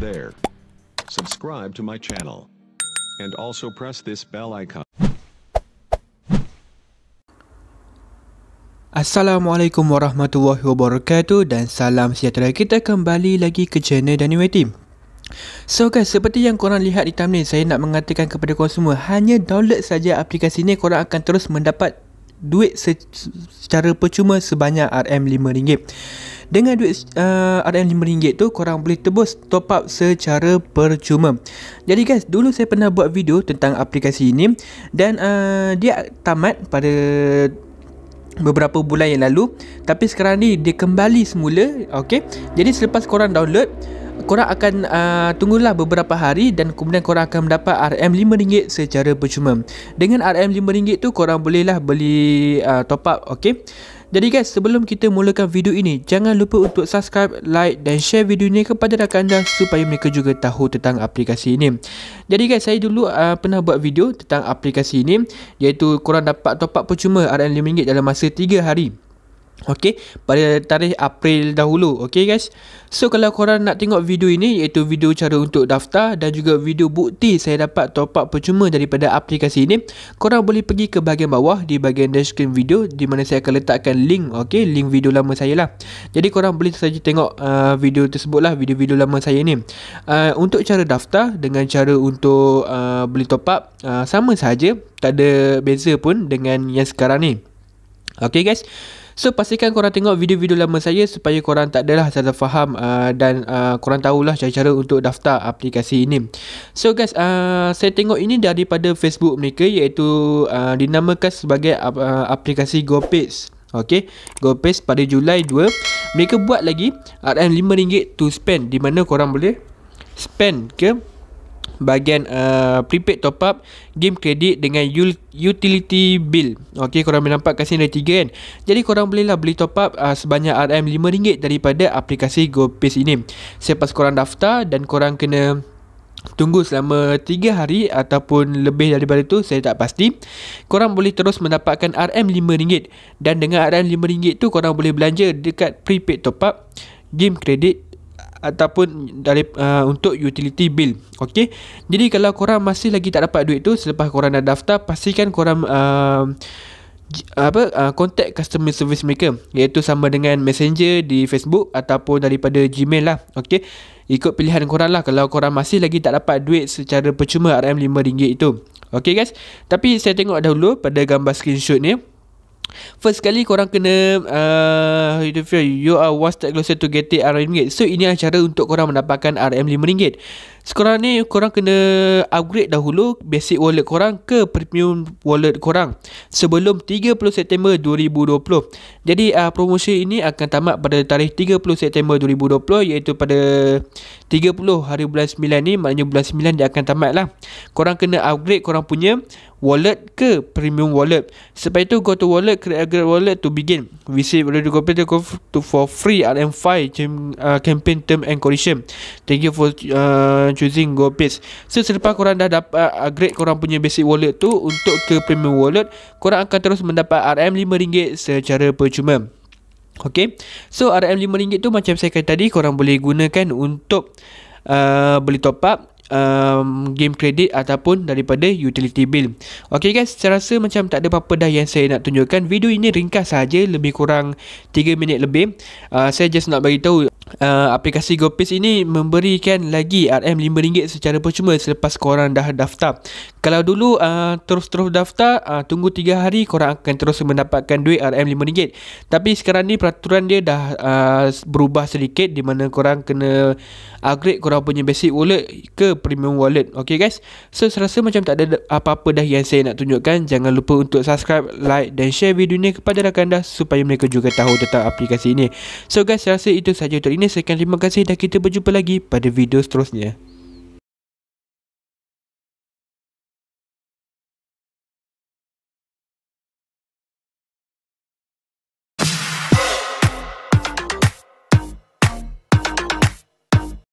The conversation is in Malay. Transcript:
there. Subscribe to my channel. And also press this bell icon. Assalamualaikum warahmatullahi wabarakatuh dan salam sejahtera. Kita kembali lagi ke channel Daniel Team. So guys, seperti yang korang lihat di thumbnail, saya nak mengatakan kepada korang semua, hanya download saja aplikasi ni korang akan terus mendapat duit secara percuma sebanyak RM5. Dengan duit RM5 uh, tu korang boleh tebus top up secara percuma. Jadi guys, dulu saya pernah buat video tentang aplikasi ini dan uh, dia tamat pada beberapa bulan yang lalu tapi sekarang ni dia kembali semula okey jadi selepas korang download korang akan uh, tunggulah beberapa hari dan kemudian korang akan mendapat RM5 secara percuma dengan RM5 tu korang bolehlah beli uh, top up okay? Jadi guys, sebelum kita mulakan video ini, jangan lupa untuk subscribe, like dan share video ini kepada rakan anda supaya mereka juga tahu tentang aplikasi ini. Jadi guys, saya dulu uh, pernah buat video tentang aplikasi ini iaitu korang dapat top up percuma RM5 dalam masa 3 hari. Okey, pada tarikh April dahulu, okey guys. So kalau korang nak tengok video ini iaitu video cara untuk daftar dan juga video bukti saya dapat top up percuma daripada aplikasi ini, korang boleh pergi ke bahagian bawah di bahagian description video di mana saya akan letakkan link, okey, link video lama saya lah. Jadi korang boleh saja tengok uh, video tersebutlah, video-video lama saya ni. Uh, untuk cara daftar dengan cara untuk uh, beli top up uh, sama saja, tak ada beza pun dengan yang sekarang ni. Okey guys. So pastikan korang tengok video-video lama saya supaya korang tak adalah salah faham uh, dan uh, korang tahulah cara-cara untuk daftar aplikasi ini. So guys, uh, saya tengok ini daripada Facebook mereka iaitu uh, dinamakan sebagai uh, aplikasi GoPix. Okay, GoPix pada Julai 2 mereka buat lagi RM5 to spend di mana korang boleh spend ke bahagian uh, prepaid top up game kredit dengan utility bill. Okey korang boleh nampak kat sini ada tiga kan. Jadi korang boleh lah beli top up uh, sebanyak RM5 daripada aplikasi GoPay ini. Selepas korang daftar dan korang kena Tunggu selama 3 hari ataupun lebih daripada itu saya tak pasti Korang boleh terus mendapatkan RM5 Dan dengan RM5 tu korang boleh belanja dekat prepaid top up Game kredit ataupun dari uh, untuk utility bill okey jadi kalau korang masih lagi tak dapat duit tu selepas korang dah daftar pastikan korang uh, apa uh, contact customer service mereka iaitu sama dengan messenger di Facebook ataupun daripada Gmail lah okey ikut pilihan korang lah kalau korang masih lagi tak dapat duit secara percuma RM5 itu okey guys tapi saya tengok dahulu pada gambar screenshot ni First sekali korang kena uh, You are one step closer to get it RM1 So ini adalah cara untuk korang mendapatkan RM5 sekarang ni korang kena upgrade dahulu basic wallet korang ke premium wallet korang sebelum 30 September 2020. Jadi uh, promosi ini akan tamat pada tarikh 30 September 2020 iaitu pada 30 hari bulan 9 ni maknanya bulan 9 dia akan tamat lah. Korang kena upgrade korang punya wallet ke premium wallet. Sebab itu go to wallet, create upgrade wallet to begin. Visit wallet to complete to for free RM5 ah, campaign term and condition. Thank you for uh, korang choosing GoBits So selepas korang dah dapat uh, upgrade korang punya basic wallet tu Untuk ke premium wallet Korang akan terus mendapat RM5 secara percuma Okay So RM5 tu macam saya kata tadi Korang boleh gunakan untuk uh, Beli top up um, game kredit ataupun daripada utility bill. Okey guys, saya rasa macam tak ada apa-apa dah yang saya nak tunjukkan. Video ini ringkas saja, lebih kurang 3 minit lebih. Uh, saya just nak bagi tahu uh, aplikasi Gopis ini memberikan lagi RM5 secara percuma selepas korang dah daftar. Kalau dulu uh, terus-terus daftar, uh, tunggu 3 hari korang akan terus mendapatkan duit RM5. Tapi sekarang ni peraturan dia dah uh, berubah sedikit di mana korang kena upgrade korang punya basic wallet ke premium wallet. Okay guys. So saya rasa macam tak ada apa-apa dah yang saya nak tunjukkan. Jangan lupa untuk subscribe, like dan share video ni kepada rakan anda supaya mereka juga tahu tentang aplikasi ini. So guys, saya rasa itu sahaja untuk ini ini saya akan terima kasih dan kita berjumpa lagi pada video seterusnya.